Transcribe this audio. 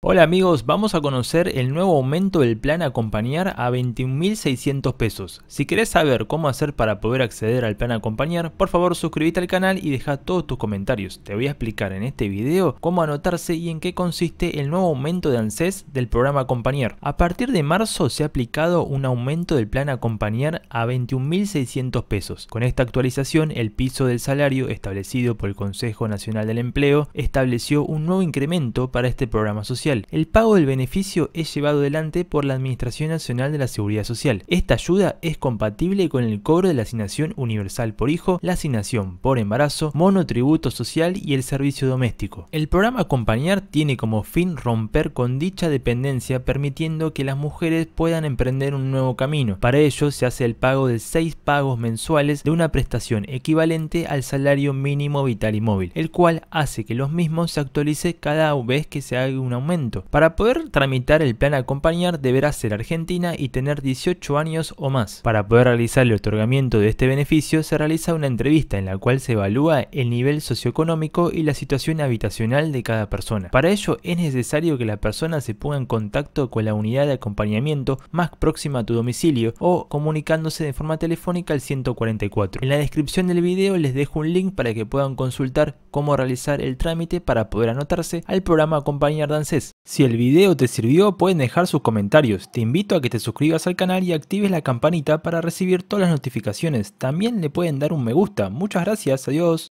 Hola amigos, vamos a conocer el nuevo aumento del plan Acompañar a 21.600 pesos. Si querés saber cómo hacer para poder acceder al plan Acompañar, por favor suscríbete al canal y deja todos tus comentarios. Te voy a explicar en este video cómo anotarse y en qué consiste el nuevo aumento de ANSES del programa Acompañar. A partir de marzo se ha aplicado un aumento del plan Acompañar a 21.600 pesos. Con esta actualización, el piso del salario establecido por el Consejo Nacional del Empleo estableció un nuevo incremento para este programa social el pago del beneficio es llevado adelante por la Administración Nacional de la Seguridad Social. Esta ayuda es compatible con el cobro de la asignación universal por hijo, la asignación por embarazo, monotributo social y el servicio doméstico. El programa Acompañar tiene como fin romper con dicha dependencia permitiendo que las mujeres puedan emprender un nuevo camino. Para ello se hace el pago de seis pagos mensuales de una prestación equivalente al salario mínimo vital y móvil, el cual hace que los mismos se actualice cada vez que se haga un aumento para poder tramitar el plan acompañar deberá ser argentina y tener 18 años o más. Para poder realizar el otorgamiento de este beneficio se realiza una entrevista en la cual se evalúa el nivel socioeconómico y la situación habitacional de cada persona. Para ello es necesario que la persona se ponga en contacto con la unidad de acompañamiento más próxima a tu domicilio o comunicándose de forma telefónica al 144. En la descripción del video les dejo un link para que puedan consultar cómo realizar el trámite para poder anotarse al programa Acompañar dancés si el video te sirvió pueden dejar sus comentarios, te invito a que te suscribas al canal y actives la campanita para recibir todas las notificaciones, también le pueden dar un me gusta, muchas gracias, adiós.